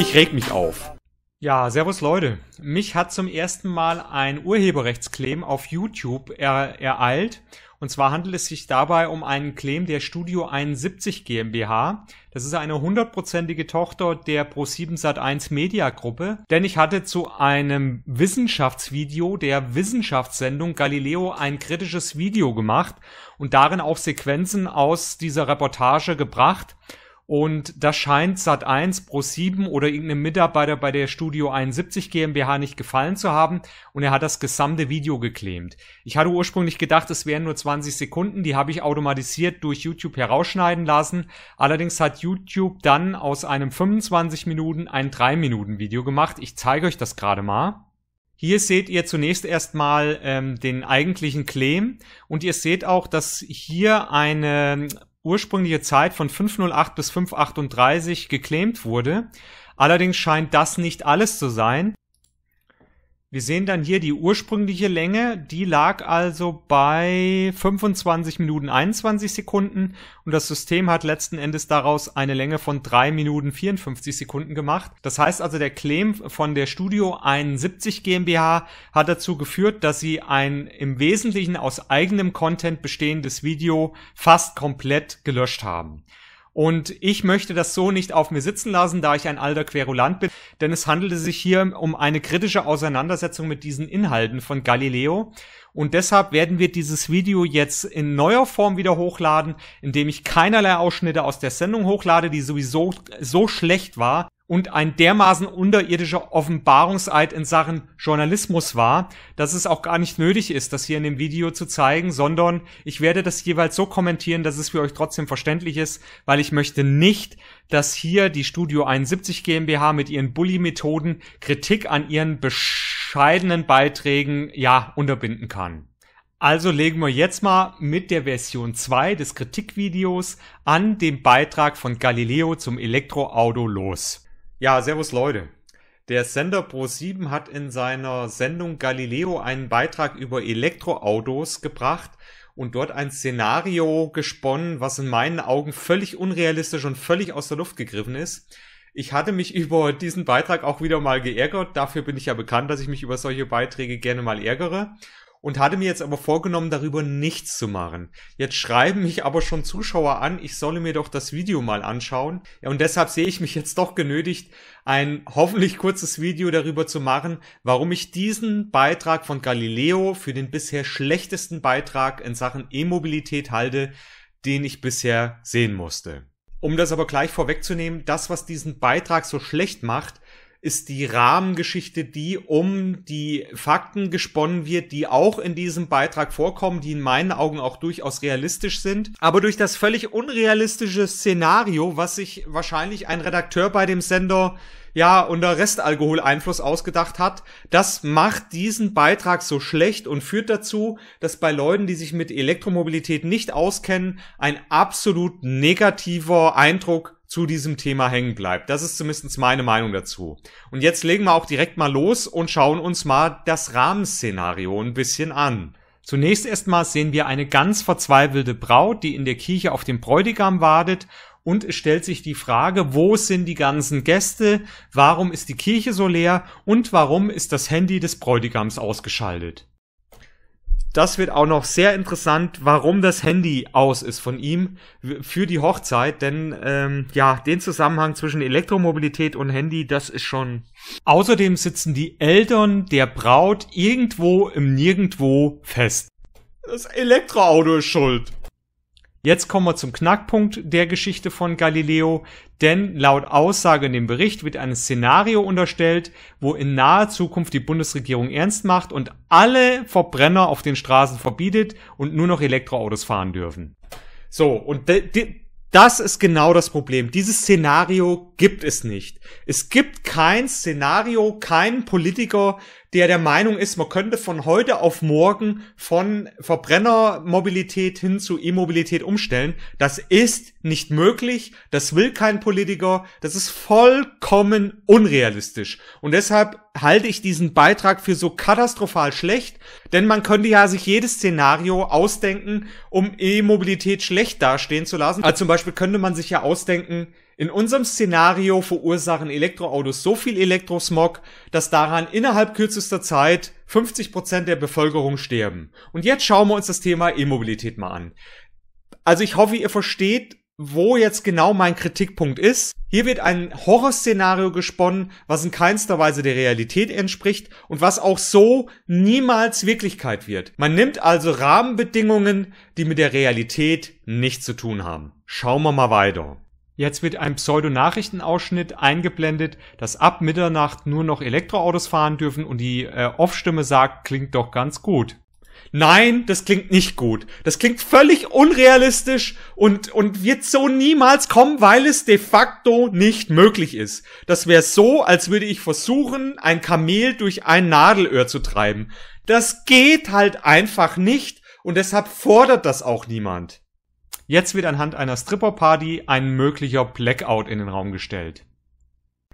Ich reg mich auf. Ja, servus Leute. Mich hat zum ersten Mal ein Urheberrechtsclaim auf YouTube er ereilt. Und zwar handelt es sich dabei um einen Claim der Studio 71 GmbH. Das ist eine hundertprozentige Tochter der Pro7 Sat1 Media Gruppe. Denn ich hatte zu einem Wissenschaftsvideo der Wissenschaftssendung Galileo ein kritisches Video gemacht und darin auch Sequenzen aus dieser Reportage gebracht. Und das scheint Sat1, Pro7 oder irgendeinem Mitarbeiter bei der Studio 71 GmbH nicht gefallen zu haben und er hat das gesamte Video geklemmt. Ich hatte ursprünglich gedacht, es wären nur 20 Sekunden, die habe ich automatisiert durch YouTube herausschneiden lassen. Allerdings hat YouTube dann aus einem 25 Minuten ein 3 Minuten Video gemacht. Ich zeige euch das gerade mal. Hier seht ihr zunächst erstmal ähm, den eigentlichen Claim und ihr seht auch, dass hier eine ursprüngliche Zeit von 508 bis 538 geclaimt wurde. Allerdings scheint das nicht alles zu sein wir sehen dann hier die ursprüngliche Länge, die lag also bei 25 Minuten 21 Sekunden und das System hat letzten Endes daraus eine Länge von 3 Minuten 54 Sekunden gemacht. Das heißt also, der Claim von der Studio 71 GmbH hat dazu geführt, dass sie ein im Wesentlichen aus eigenem Content bestehendes Video fast komplett gelöscht haben. Und ich möchte das so nicht auf mir sitzen lassen, da ich ein alter Querulant bin, denn es handelte sich hier um eine kritische Auseinandersetzung mit diesen Inhalten von Galileo. Und deshalb werden wir dieses Video jetzt in neuer Form wieder hochladen, indem ich keinerlei Ausschnitte aus der Sendung hochlade, die sowieso so schlecht war, und ein dermaßen unterirdischer Offenbarungseid in Sachen Journalismus war, dass es auch gar nicht nötig ist, das hier in dem Video zu zeigen, sondern ich werde das jeweils so kommentieren, dass es für euch trotzdem verständlich ist, weil ich möchte nicht, dass hier die Studio 71 GmbH mit ihren Bully-Methoden Kritik an ihren bescheidenen Beiträgen, ja, unterbinden kann. Also legen wir jetzt mal mit der Version 2 des Kritikvideos an dem Beitrag von Galileo zum Elektroauto los. Ja, servus Leute. Der Sender Pro7 hat in seiner Sendung Galileo einen Beitrag über Elektroautos gebracht und dort ein Szenario gesponnen, was in meinen Augen völlig unrealistisch und völlig aus der Luft gegriffen ist. Ich hatte mich über diesen Beitrag auch wieder mal geärgert. Dafür bin ich ja bekannt, dass ich mich über solche Beiträge gerne mal ärgere und hatte mir jetzt aber vorgenommen, darüber nichts zu machen. Jetzt schreiben mich aber schon Zuschauer an, ich solle mir doch das Video mal anschauen. und deshalb sehe ich mich jetzt doch genötigt, ein hoffentlich kurzes Video darüber zu machen, warum ich diesen Beitrag von Galileo für den bisher schlechtesten Beitrag in Sachen E-Mobilität halte, den ich bisher sehen musste. Um das aber gleich vorwegzunehmen, das, was diesen Beitrag so schlecht macht, ist die Rahmengeschichte die um die Fakten gesponnen wird, die auch in diesem Beitrag vorkommen, die in meinen Augen auch durchaus realistisch sind, aber durch das völlig unrealistische Szenario, was sich wahrscheinlich ein Redakteur bei dem Sender ja unter Restalkoholeinfluss ausgedacht hat, das macht diesen Beitrag so schlecht und führt dazu, dass bei Leuten, die sich mit Elektromobilität nicht auskennen, ein absolut negativer Eindruck zu diesem Thema hängen bleibt. Das ist zumindest meine Meinung dazu. Und jetzt legen wir auch direkt mal los und schauen uns mal das Rahmenszenario ein bisschen an. Zunächst erstmal sehen wir eine ganz verzweifelte Braut, die in der Kirche auf den Bräutigam wartet und es stellt sich die Frage, wo sind die ganzen Gäste, warum ist die Kirche so leer und warum ist das Handy des Bräutigams ausgeschaltet das wird auch noch sehr interessant, warum das Handy aus ist von ihm für die Hochzeit. Denn ähm, ja, den Zusammenhang zwischen Elektromobilität und Handy, das ist schon. Außerdem sitzen die Eltern der Braut irgendwo im Nirgendwo fest. Das Elektroauto ist schuld. Jetzt kommen wir zum Knackpunkt der Geschichte von Galileo, denn laut Aussage in dem Bericht wird ein Szenario unterstellt, wo in naher Zukunft die Bundesregierung ernst macht und alle Verbrenner auf den Straßen verbietet und nur noch Elektroautos fahren dürfen. So, und das ist genau das Problem. Dieses Szenario gibt es nicht. Es gibt kein Szenario, keinen Politiker, der der Meinung ist, man könnte von heute auf morgen von Verbrennermobilität hin zu E-Mobilität umstellen. Das ist nicht möglich, das will kein Politiker, das ist vollkommen unrealistisch. Und deshalb halte ich diesen Beitrag für so katastrophal schlecht, denn man könnte ja sich jedes Szenario ausdenken, um E-Mobilität schlecht dastehen zu lassen. Also zum Beispiel könnte man sich ja ausdenken, in unserem Szenario verursachen Elektroautos so viel Elektrosmog, dass daran innerhalb kürzester Zeit 50% Prozent der Bevölkerung sterben. Und jetzt schauen wir uns das Thema E-Mobilität mal an. Also ich hoffe, ihr versteht, wo jetzt genau mein Kritikpunkt ist. Hier wird ein Horrorszenario gesponnen, was in keinster Weise der Realität entspricht und was auch so niemals Wirklichkeit wird. Man nimmt also Rahmenbedingungen, die mit der Realität nichts zu tun haben. Schauen wir mal weiter. Jetzt wird ein Pseudo-Nachrichtenausschnitt eingeblendet, dass ab Mitternacht nur noch Elektroautos fahren dürfen und die äh, Off-Stimme sagt, klingt doch ganz gut. Nein, das klingt nicht gut. Das klingt völlig unrealistisch und, und wird so niemals kommen, weil es de facto nicht möglich ist. Das wäre so, als würde ich versuchen, ein Kamel durch ein Nadelöhr zu treiben. Das geht halt einfach nicht und deshalb fordert das auch niemand. Jetzt wird anhand einer Stripper-Party ein möglicher Blackout in den Raum gestellt.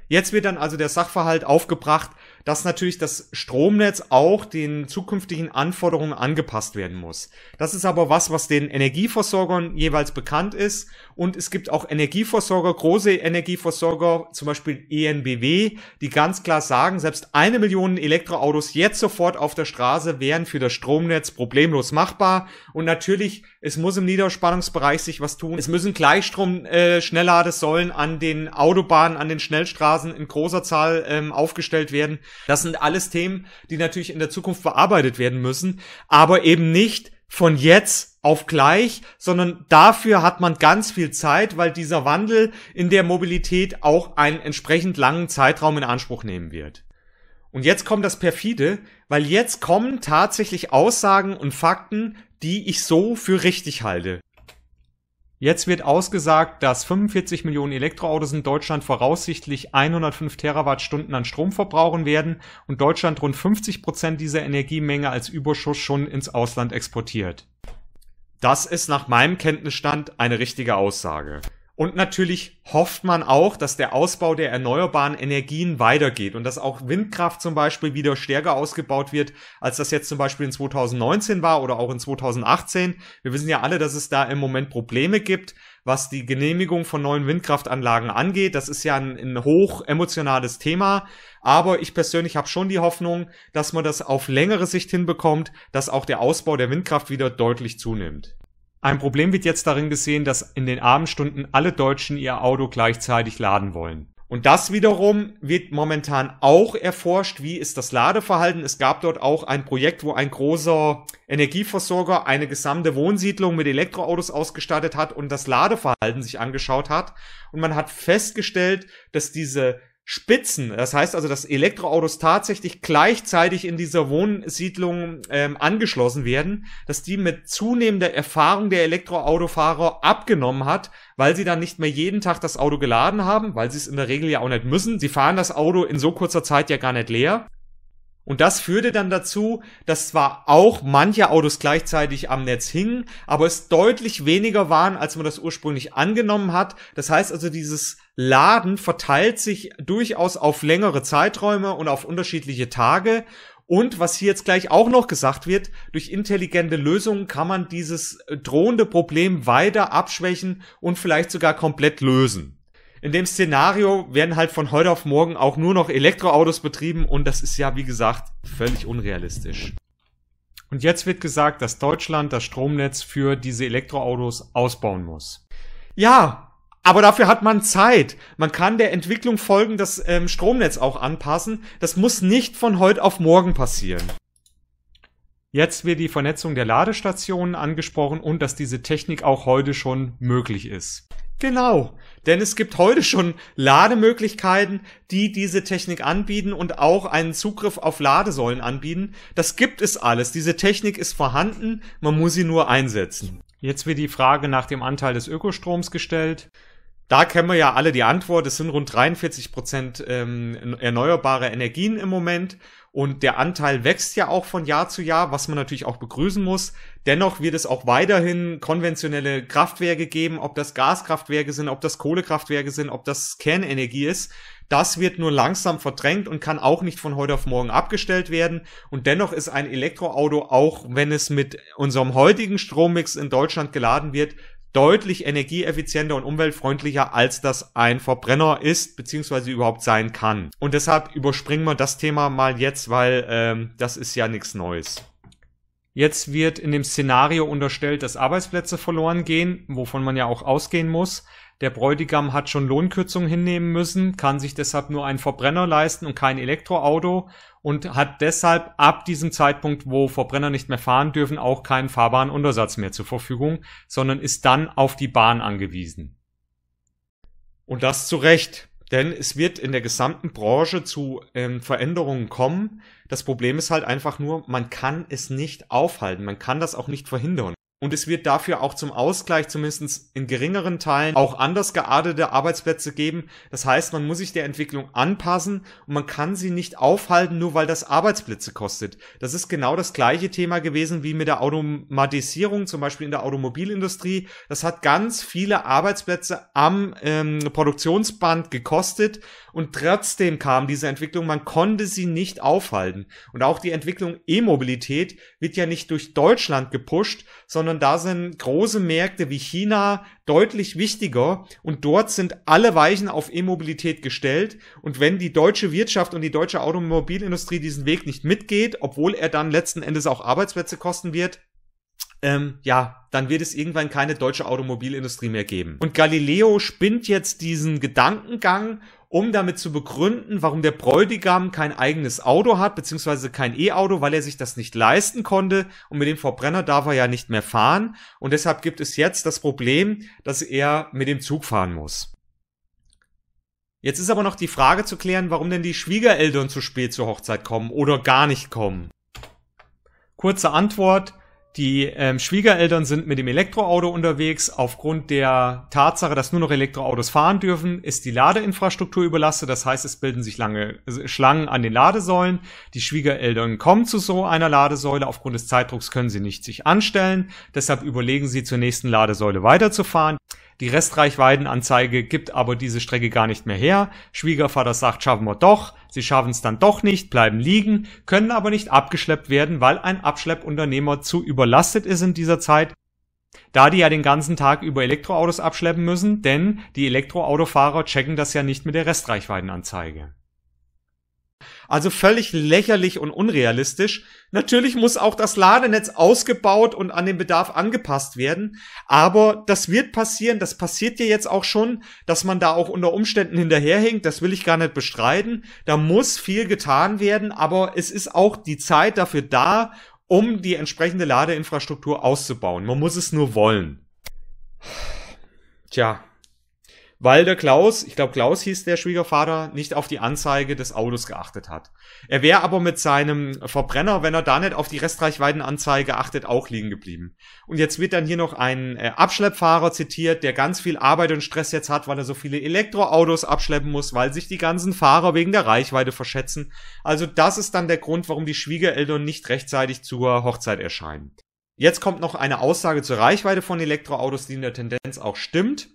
Jetzt wird dann also der Sachverhalt aufgebracht dass natürlich das Stromnetz auch den zukünftigen Anforderungen angepasst werden muss. Das ist aber was, was den Energieversorgern jeweils bekannt ist. Und es gibt auch Energieversorger, große Energieversorger, zum Beispiel ENBW, die ganz klar sagen, selbst eine Million Elektroautos jetzt sofort auf der Straße wären für das Stromnetz problemlos machbar. Und natürlich, es muss im Niederspannungsbereich sich was tun. Es müssen Gleichstrom-Schnellladesäulen äh, an den Autobahnen, an den Schnellstraßen in großer Zahl ähm, aufgestellt werden. Das sind alles Themen, die natürlich in der Zukunft bearbeitet werden müssen, aber eben nicht von jetzt auf gleich, sondern dafür hat man ganz viel Zeit, weil dieser Wandel in der Mobilität auch einen entsprechend langen Zeitraum in Anspruch nehmen wird. Und jetzt kommt das perfide, weil jetzt kommen tatsächlich Aussagen und Fakten, die ich so für richtig halte. Jetzt wird ausgesagt, dass 45 Millionen Elektroautos in Deutschland voraussichtlich 105 Terawattstunden an Strom verbrauchen werden und Deutschland rund 50 Prozent dieser Energiemenge als Überschuss schon ins Ausland exportiert. Das ist nach meinem Kenntnisstand eine richtige Aussage. Und natürlich hofft man auch, dass der Ausbau der erneuerbaren Energien weitergeht und dass auch Windkraft zum Beispiel wieder stärker ausgebaut wird, als das jetzt zum Beispiel in 2019 war oder auch in 2018. Wir wissen ja alle, dass es da im Moment Probleme gibt, was die Genehmigung von neuen Windkraftanlagen angeht. Das ist ja ein, ein hoch emotionales Thema. Aber ich persönlich habe schon die Hoffnung, dass man das auf längere Sicht hinbekommt, dass auch der Ausbau der Windkraft wieder deutlich zunimmt. Ein Problem wird jetzt darin gesehen, dass in den Abendstunden alle Deutschen ihr Auto gleichzeitig laden wollen. Und das wiederum wird momentan auch erforscht, wie ist das Ladeverhalten. Es gab dort auch ein Projekt, wo ein großer Energieversorger eine gesamte Wohnsiedlung mit Elektroautos ausgestattet hat und das Ladeverhalten sich angeschaut hat. Und man hat festgestellt, dass diese Spitzen. Das heißt also, dass Elektroautos tatsächlich gleichzeitig in dieser Wohnsiedlung ähm, angeschlossen werden, dass die mit zunehmender Erfahrung der Elektroautofahrer abgenommen hat, weil sie dann nicht mehr jeden Tag das Auto geladen haben, weil sie es in der Regel ja auch nicht müssen. Sie fahren das Auto in so kurzer Zeit ja gar nicht leer. Und das führte dann dazu, dass zwar auch manche Autos gleichzeitig am Netz hingen, aber es deutlich weniger waren, als man das ursprünglich angenommen hat. Das heißt also, dieses Laden verteilt sich durchaus auf längere Zeiträume und auf unterschiedliche Tage. Und was hier jetzt gleich auch noch gesagt wird, durch intelligente Lösungen kann man dieses äh, drohende Problem weiter abschwächen und vielleicht sogar komplett lösen in dem Szenario werden halt von heute auf morgen auch nur noch Elektroautos betrieben und das ist ja, wie gesagt, völlig unrealistisch. Und jetzt wird gesagt, dass Deutschland das Stromnetz für diese Elektroautos ausbauen muss. Ja, aber dafür hat man Zeit. Man kann der Entwicklung folgen, das ähm, Stromnetz auch anpassen. Das muss nicht von heute auf morgen passieren. Jetzt wird die Vernetzung der Ladestationen angesprochen und dass diese Technik auch heute schon möglich ist. Genau. Denn es gibt heute schon Lademöglichkeiten, die diese Technik anbieten und auch einen Zugriff auf Ladesäulen anbieten. Das gibt es alles. Diese Technik ist vorhanden, man muss sie nur einsetzen. Jetzt wird die Frage nach dem Anteil des Ökostroms gestellt. Da kennen wir ja alle die Antwort. Es sind rund 43 Prozent ähm, erneuerbare Energien im Moment und der Anteil wächst ja auch von Jahr zu Jahr, was man natürlich auch begrüßen muss. Dennoch wird es auch weiterhin konventionelle Kraftwerke geben, ob das Gaskraftwerke sind, ob das Kohlekraftwerke sind, ob das Kernenergie ist. Das wird nur langsam verdrängt und kann auch nicht von heute auf morgen abgestellt werden. Und dennoch ist ein Elektroauto, auch wenn es mit unserem heutigen Strommix in Deutschland geladen wird, deutlich energieeffizienter und umweltfreundlicher, als das ein Verbrenner ist, beziehungsweise überhaupt sein kann. Und deshalb überspringen wir das Thema mal jetzt, weil ähm, das ist ja nichts Neues. Jetzt wird in dem Szenario unterstellt, dass Arbeitsplätze verloren gehen, wovon man ja auch ausgehen muss. Der Bräutigam hat schon Lohnkürzungen hinnehmen müssen, kann sich deshalb nur einen Verbrenner leisten und kein Elektroauto und hat deshalb ab diesem Zeitpunkt, wo Verbrenner nicht mehr fahren dürfen, auch keinen fahrbaren Untersatz mehr zur Verfügung, sondern ist dann auf die Bahn angewiesen. Und das zu Recht, denn es wird in der gesamten Branche zu ähm, Veränderungen kommen. Das Problem ist halt einfach nur, man kann es nicht aufhalten, man kann das auch nicht verhindern und es wird dafür auch zum Ausgleich zumindest in geringeren Teilen auch anders geartete Arbeitsplätze geben. Das heißt, man muss sich der Entwicklung anpassen und man kann sie nicht aufhalten, nur weil das Arbeitsplätze kostet. Das ist genau das gleiche Thema gewesen wie mit der Automatisierung, zum Beispiel in der Automobilindustrie. Das hat ganz viele Arbeitsplätze am ähm, Produktionsband gekostet und trotzdem kam diese Entwicklung, man konnte sie nicht aufhalten. Und auch die Entwicklung E-Mobilität wird ja nicht durch Deutschland gepusht, sondern da sind große Märkte wie China deutlich wichtiger und dort sind alle Weichen auf E-Mobilität gestellt. Und wenn die deutsche Wirtschaft und die deutsche Automobilindustrie diesen Weg nicht mitgeht, obwohl er dann letzten Endes auch Arbeitsplätze kosten wird, ähm, ja, dann wird es irgendwann keine deutsche Automobilindustrie mehr geben. Und Galileo spinnt jetzt diesen Gedankengang um damit zu begründen, warum der Bräutigam kein eigenes Auto hat, beziehungsweise kein E-Auto, weil er sich das nicht leisten konnte und mit dem Verbrenner darf er ja nicht mehr fahren und deshalb gibt es jetzt das Problem, dass er mit dem Zug fahren muss. Jetzt ist aber noch die Frage zu klären, warum denn die Schwiegereltern zu spät zur Hochzeit kommen oder gar nicht kommen. Kurze Antwort, die ähm, Schwiegereltern sind mit dem Elektroauto unterwegs. Aufgrund der Tatsache, dass nur noch Elektroautos fahren dürfen, ist die Ladeinfrastruktur überlastet. Das heißt, es bilden sich lange also Schlangen an den Ladesäulen. Die Schwiegereltern kommen zu so einer Ladesäule. Aufgrund des Zeitdrucks können sie nicht sich anstellen. Deshalb überlegen sie, zur nächsten Ladesäule weiterzufahren. Die Restreichweitenanzeige gibt aber diese Strecke gar nicht mehr her. Schwiegervater sagt, schaffen wir doch. Sie schaffen es dann doch nicht, bleiben liegen, können aber nicht abgeschleppt werden, weil ein Abschleppunternehmer zu überlastet ist in dieser Zeit, da die ja den ganzen Tag über Elektroautos abschleppen müssen, denn die Elektroautofahrer checken das ja nicht mit der Restreichweitenanzeige. Also völlig lächerlich und unrealistisch. Natürlich muss auch das Ladenetz ausgebaut und an den Bedarf angepasst werden. Aber das wird passieren. Das passiert ja jetzt auch schon, dass man da auch unter Umständen hinterherhinkt. Das will ich gar nicht bestreiten. Da muss viel getan werden. Aber es ist auch die Zeit dafür da, um die entsprechende Ladeinfrastruktur auszubauen. Man muss es nur wollen. Tja, weil der Klaus, ich glaube Klaus hieß der Schwiegervater, nicht auf die Anzeige des Autos geachtet hat. Er wäre aber mit seinem Verbrenner, wenn er da nicht auf die Restreichweitenanzeige achtet, auch liegen geblieben. Und jetzt wird dann hier noch ein äh, Abschleppfahrer zitiert, der ganz viel Arbeit und Stress jetzt hat, weil er so viele Elektroautos abschleppen muss, weil sich die ganzen Fahrer wegen der Reichweite verschätzen. Also das ist dann der Grund, warum die Schwiegereltern nicht rechtzeitig zur Hochzeit erscheinen. Jetzt kommt noch eine Aussage zur Reichweite von Elektroautos, die in der Tendenz auch stimmt.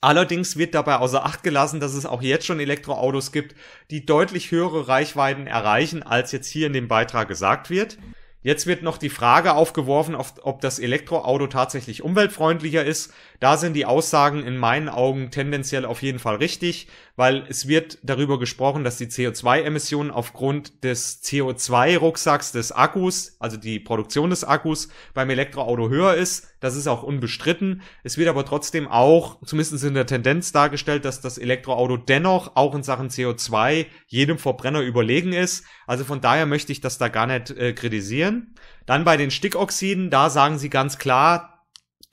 Allerdings wird dabei außer Acht gelassen, dass es auch jetzt schon Elektroautos gibt, die deutlich höhere Reichweiten erreichen, als jetzt hier in dem Beitrag gesagt wird. Jetzt wird noch die Frage aufgeworfen, ob das Elektroauto tatsächlich umweltfreundlicher ist. Da sind die Aussagen in meinen Augen tendenziell auf jeden Fall richtig weil es wird darüber gesprochen, dass die CO2-Emissionen aufgrund des CO2-Rucksacks des Akkus, also die Produktion des Akkus beim Elektroauto höher ist. Das ist auch unbestritten. Es wird aber trotzdem auch, zumindest in der Tendenz dargestellt, dass das Elektroauto dennoch auch in Sachen CO2 jedem Verbrenner überlegen ist. Also von daher möchte ich das da gar nicht äh, kritisieren. Dann bei den Stickoxiden, da sagen sie ganz klar,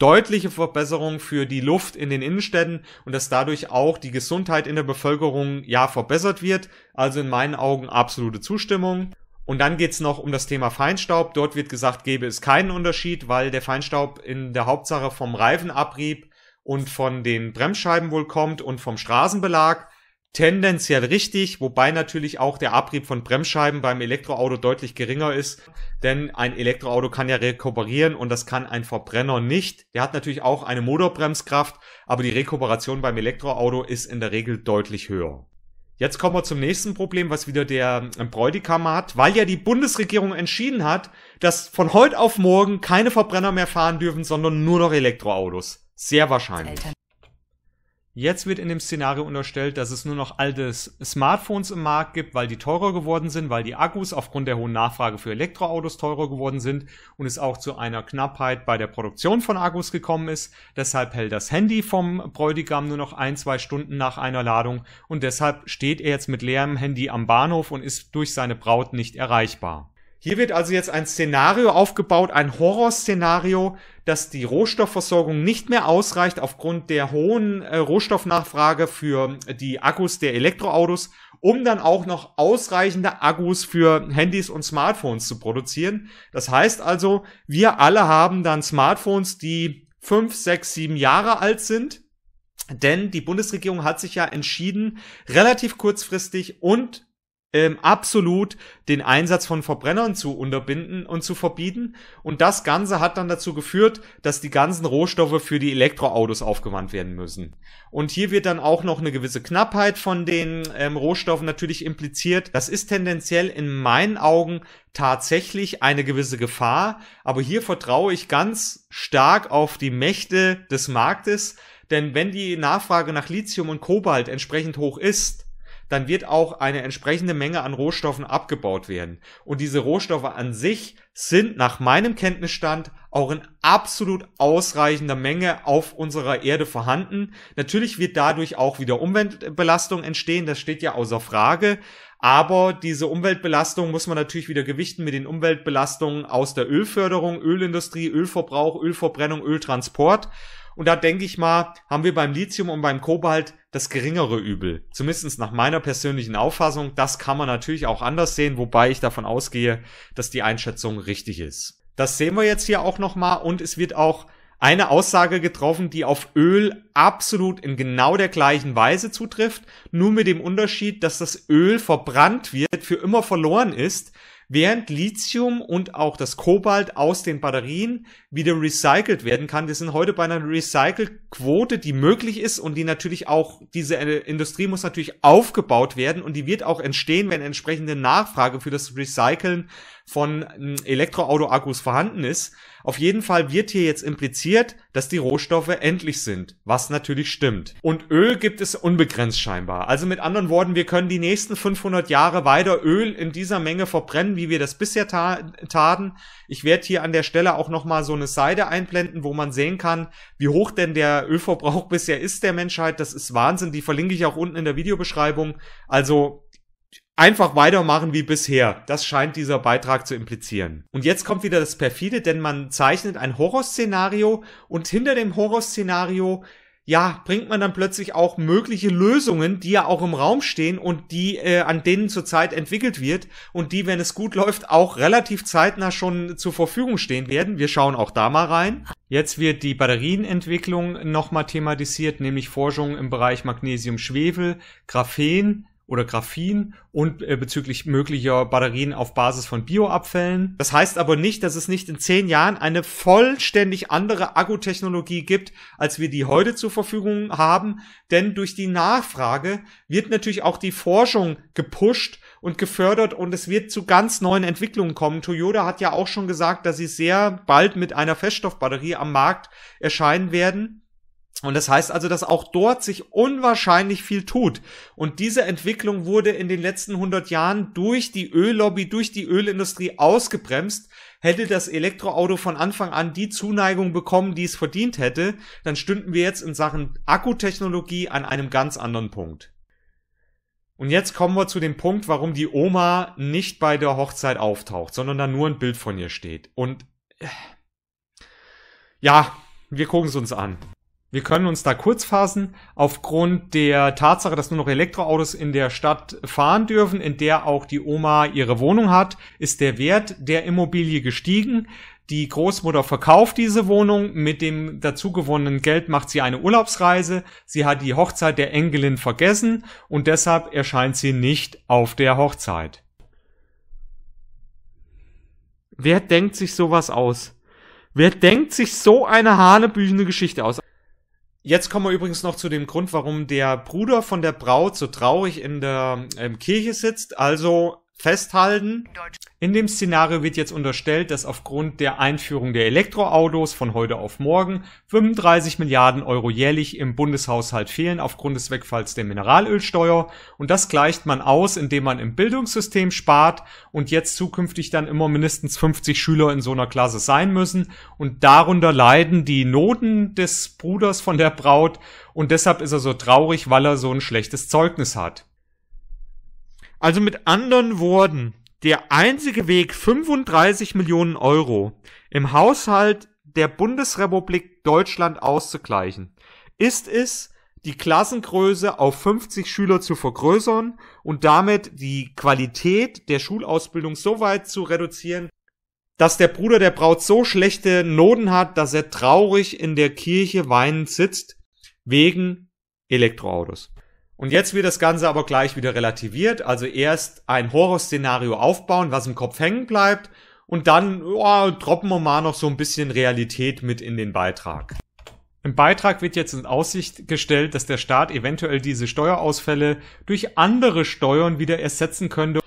deutliche Verbesserung für die Luft in den Innenstädten und dass dadurch auch die Gesundheit in der Bevölkerung ja verbessert wird. Also in meinen Augen absolute Zustimmung. Und dann geht's noch um das Thema Feinstaub. Dort wird gesagt, gäbe es keinen Unterschied, weil der Feinstaub in der Hauptsache vom Reifenabrieb und von den Bremsscheiben wohl kommt und vom Straßenbelag tendenziell richtig, wobei natürlich auch der Abrieb von Bremsscheiben beim Elektroauto deutlich geringer ist, denn ein Elektroauto kann ja rekuperieren und das kann ein Verbrenner nicht. Der hat natürlich auch eine Motorbremskraft, aber die Rekuperation beim Elektroauto ist in der Regel deutlich höher. Jetzt kommen wir zum nächsten Problem, was wieder der ähm, Bräutigam hat, weil ja die Bundesregierung entschieden hat, dass von heute auf morgen keine Verbrenner mehr fahren dürfen, sondern nur noch Elektroautos. Sehr wahrscheinlich. Eltern. Jetzt wird in dem Szenario unterstellt, dass es nur noch alte Smartphones im Markt gibt, weil die teurer geworden sind, weil die Akkus aufgrund der hohen Nachfrage für Elektroautos teurer geworden sind und es auch zu einer Knappheit bei der Produktion von Akkus gekommen ist. Deshalb hält das Handy vom Bräutigam nur noch ein, zwei Stunden nach einer Ladung und deshalb steht er jetzt mit leerem Handy am Bahnhof und ist durch seine Braut nicht erreichbar. Hier wird also jetzt ein Szenario aufgebaut, ein Horrorszenario, dass die Rohstoffversorgung nicht mehr ausreicht aufgrund der hohen äh, Rohstoffnachfrage für die Akkus der Elektroautos, um dann auch noch ausreichende Akkus für Handys und Smartphones zu produzieren. Das heißt also, wir alle haben dann Smartphones, die fünf, sechs, sieben Jahre alt sind. Denn die Bundesregierung hat sich ja entschieden, relativ kurzfristig und ähm, absolut den Einsatz von Verbrennern zu unterbinden und zu verbieten. Und das Ganze hat dann dazu geführt, dass die ganzen Rohstoffe für die Elektroautos aufgewandt werden müssen. Und hier wird dann auch noch eine gewisse Knappheit von den ähm, Rohstoffen natürlich impliziert. Das ist tendenziell in meinen Augen tatsächlich eine gewisse Gefahr. Aber hier vertraue ich ganz stark auf die Mächte des Marktes. Denn wenn die Nachfrage nach Lithium und Kobalt entsprechend hoch ist, dann wird auch eine entsprechende Menge an Rohstoffen abgebaut werden. Und diese Rohstoffe an sich sind nach meinem Kenntnisstand auch in absolut ausreichender Menge auf unserer Erde vorhanden. Natürlich wird dadurch auch wieder Umweltbelastung entstehen, das steht ja außer Frage. Aber diese Umweltbelastung muss man natürlich wieder gewichten mit den Umweltbelastungen aus der Ölförderung, Ölindustrie, Ölverbrauch, Ölverbrennung, Öltransport. Und da denke ich mal, haben wir beim Lithium und beim Kobalt das geringere Übel. Zumindest nach meiner persönlichen Auffassung. Das kann man natürlich auch anders sehen, wobei ich davon ausgehe, dass die Einschätzung richtig ist. Das sehen wir jetzt hier auch nochmal und es wird auch eine Aussage getroffen, die auf Öl absolut in genau der gleichen Weise zutrifft, nur mit dem Unterschied, dass das Öl verbrannt wird, für immer verloren ist, während Lithium und auch das Kobalt aus den Batterien wieder recycelt werden kann. Wir sind heute bei einer Recycle-Quote, die möglich ist und die natürlich auch, diese Industrie muss natürlich aufgebaut werden und die wird auch entstehen, wenn entsprechende Nachfrage für das Recyceln von ähm, Elektroauto-Akkus vorhanden ist. Auf jeden Fall wird hier jetzt impliziert, dass die Rohstoffe endlich sind, was natürlich stimmt. Und Öl gibt es unbegrenzt scheinbar. Also mit anderen Worten, wir können die nächsten 500 Jahre weiter Öl in dieser Menge verbrennen, wie wir das bisher ta taten. Ich werde hier an der Stelle auch nochmal so eine Seite einblenden, wo man sehen kann, wie hoch denn der Ölverbrauch bisher ist der Menschheit. Das ist Wahnsinn. Die verlinke ich auch unten in der Videobeschreibung. Also einfach weitermachen wie bisher. Das scheint dieser Beitrag zu implizieren. Und jetzt kommt wieder das perfide, denn man zeichnet ein Horrorszenario und hinter dem Horrorszenario ja, bringt man dann plötzlich auch mögliche Lösungen, die ja auch im Raum stehen und die äh, an denen zurzeit entwickelt wird und die, wenn es gut läuft, auch relativ zeitnah schon zur Verfügung stehen werden. Wir schauen auch da mal rein. Jetzt wird die Batterienentwicklung nochmal thematisiert, nämlich Forschung im Bereich Magnesium-Schwefel, Graphen, oder Graphin und äh, bezüglich möglicher Batterien auf Basis von Bioabfällen. Das heißt aber nicht, dass es nicht in zehn Jahren eine vollständig andere Akkutechnologie gibt, als wir die heute zur Verfügung haben. Denn durch die Nachfrage wird natürlich auch die Forschung gepusht und gefördert und es wird zu ganz neuen Entwicklungen kommen. Toyota hat ja auch schon gesagt, dass sie sehr bald mit einer Feststoffbatterie am Markt erscheinen werden. Und das heißt also, dass auch dort sich unwahrscheinlich viel tut. Und diese Entwicklung wurde in den letzten 100 Jahren durch die Öllobby, durch die Ölindustrie ausgebremst. Hätte das Elektroauto von Anfang an die Zuneigung bekommen, die es verdient hätte, dann stünden wir jetzt in Sachen Akkutechnologie an einem ganz anderen Punkt. Und jetzt kommen wir zu dem Punkt, warum die Oma nicht bei der Hochzeit auftaucht, sondern da nur ein Bild von ihr steht. Und äh, ja, wir gucken es uns an. Wir können uns da kurz fassen, aufgrund der Tatsache, dass nur noch Elektroautos in der Stadt fahren dürfen, in der auch die Oma ihre Wohnung hat, ist der Wert der Immobilie gestiegen. Die Großmutter verkauft diese Wohnung. Mit dem dazu gewonnenen Geld macht sie eine Urlaubsreise. Sie hat die Hochzeit der Enkelin vergessen und deshalb erscheint sie nicht auf der Hochzeit. Wer denkt sich sowas aus? Wer denkt sich so eine hanebüchene Geschichte aus? Jetzt kommen wir übrigens noch zu dem Grund, warum der Bruder von der Braut so traurig in der ähm, Kirche sitzt. Also festhalten. In dem Szenario wird jetzt unterstellt, dass aufgrund der Einführung der Elektroautos von heute auf morgen 35 Milliarden Euro jährlich im Bundeshaushalt fehlen aufgrund des Wegfalls der Mineralölsteuer und das gleicht man aus, indem man im Bildungssystem spart und jetzt zukünftig dann immer mindestens 50 Schüler in so einer Klasse sein müssen und darunter leiden die Noten des Bruders von der Braut und deshalb ist er so traurig, weil er so ein schlechtes Zeugnis hat. Also mit anderen Worten, der einzige Weg, 35 Millionen Euro im Haushalt der Bundesrepublik Deutschland auszugleichen, ist es, die Klassengröße auf 50 Schüler zu vergrößern und damit die Qualität der Schulausbildung so weit zu reduzieren, dass der Bruder der Braut so schlechte Noten hat, dass er traurig in der Kirche weinend sitzt wegen Elektroautos. Und jetzt wird das Ganze aber gleich wieder relativiert. Also erst ein Horrorszenario aufbauen, was im Kopf hängen bleibt. Und dann oh, droppen wir mal noch so ein bisschen Realität mit in den Beitrag. Im Beitrag wird jetzt in Aussicht gestellt, dass der Staat eventuell diese Steuerausfälle durch andere Steuern wieder ersetzen könnte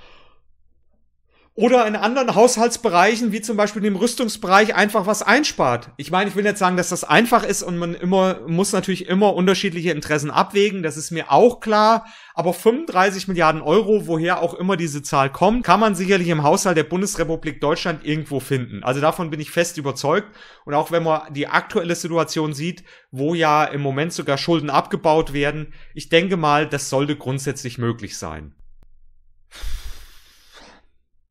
oder in anderen Haushaltsbereichen, wie zum Beispiel dem Rüstungsbereich, einfach was einspart. Ich meine, ich will jetzt sagen, dass das einfach ist und man immer, muss natürlich immer unterschiedliche Interessen abwägen, das ist mir auch klar. Aber 35 Milliarden Euro, woher auch immer diese Zahl kommt, kann man sicherlich im Haushalt der Bundesrepublik Deutschland irgendwo finden. Also davon bin ich fest überzeugt. Und auch wenn man die aktuelle Situation sieht, wo ja im Moment sogar Schulden abgebaut werden, ich denke mal, das sollte grundsätzlich möglich sein.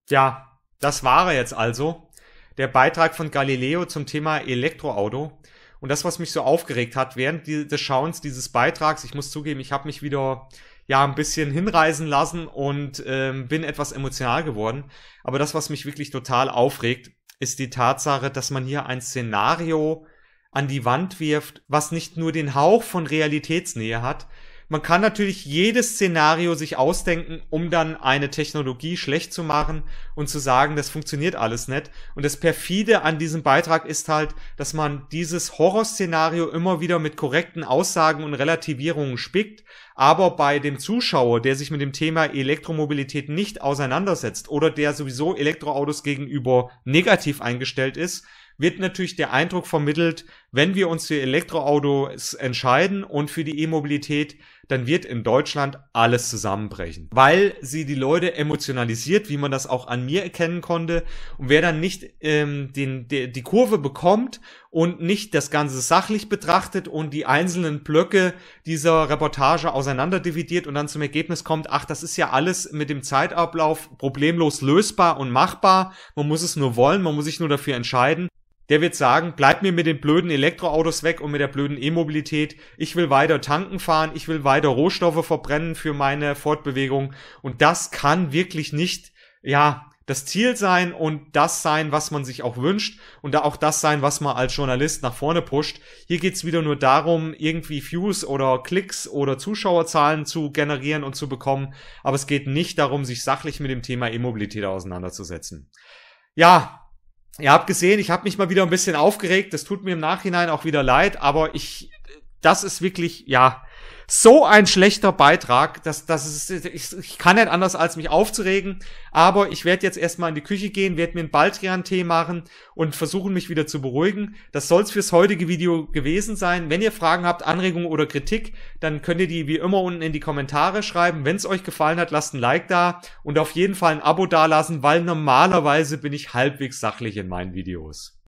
Ja, das war er jetzt also. Der Beitrag von Galileo zum Thema Elektroauto. Und das, was mich so aufgeregt hat während des Schauens dieses Beitrags, ich muss zugeben, ich habe mich wieder ja ein bisschen hinreisen lassen und ähm, bin etwas emotional geworden. Aber das, was mich wirklich total aufregt, ist die Tatsache, dass man hier ein Szenario an die Wand wirft, was nicht nur den Hauch von Realitätsnähe hat, man kann natürlich jedes Szenario sich ausdenken, um dann eine Technologie schlecht zu machen und zu sagen, das funktioniert alles nicht. Und das perfide an diesem Beitrag ist halt, dass man dieses Horrorszenario immer wieder mit korrekten Aussagen und Relativierungen spickt, aber bei dem Zuschauer, der sich mit dem Thema Elektromobilität nicht auseinandersetzt oder der sowieso Elektroautos gegenüber negativ eingestellt ist, wird natürlich der Eindruck vermittelt, wenn wir uns für Elektroautos entscheiden und für die E-Mobilität, dann wird in Deutschland alles zusammenbrechen, weil sie die Leute emotionalisiert, wie man das auch an mir erkennen konnte. Und wer dann nicht ähm, den, de, die Kurve bekommt und nicht das Ganze sachlich betrachtet und die einzelnen Blöcke dieser Reportage auseinanderdividiert und dann zum Ergebnis kommt, ach, das ist ja alles mit dem Zeitablauf problemlos lösbar und machbar, man muss es nur wollen, man muss sich nur dafür entscheiden, der wird sagen, bleib mir mit den blöden Elektroautos weg und mit der blöden E-Mobilität. Ich will weiter tanken fahren, ich will weiter Rohstoffe verbrennen für meine Fortbewegung. Und das kann wirklich nicht, ja, das Ziel sein und das sein, was man sich auch wünscht und da auch das sein, was man als Journalist nach vorne pusht. Hier geht's wieder nur darum, irgendwie Views oder Klicks oder Zuschauerzahlen zu generieren und zu bekommen, aber es geht nicht darum, sich sachlich mit dem Thema E-Mobilität auseinanderzusetzen. Ja, ihr habt gesehen, ich habe mich mal wieder ein bisschen aufgeregt. Das tut mir im Nachhinein auch wieder leid, aber ich, das ist wirklich, ja, so ein schlechter Beitrag, dass, dass es, ich, ich kann nicht anders als mich aufzuregen, aber ich werde jetzt erstmal in die Küche gehen, werde mir einen Baldrian-Tee machen und versuchen mich wieder zu beruhigen. Das soll's fürs heutige Video gewesen sein. Wenn ihr Fragen habt, Anregungen oder Kritik, dann könnt ihr die wie immer unten in die Kommentare schreiben. Wenn es euch gefallen hat, lasst ein Like da und auf jeden Fall ein Abo dalassen, weil normalerweise bin ich halbwegs sachlich in meinen Videos.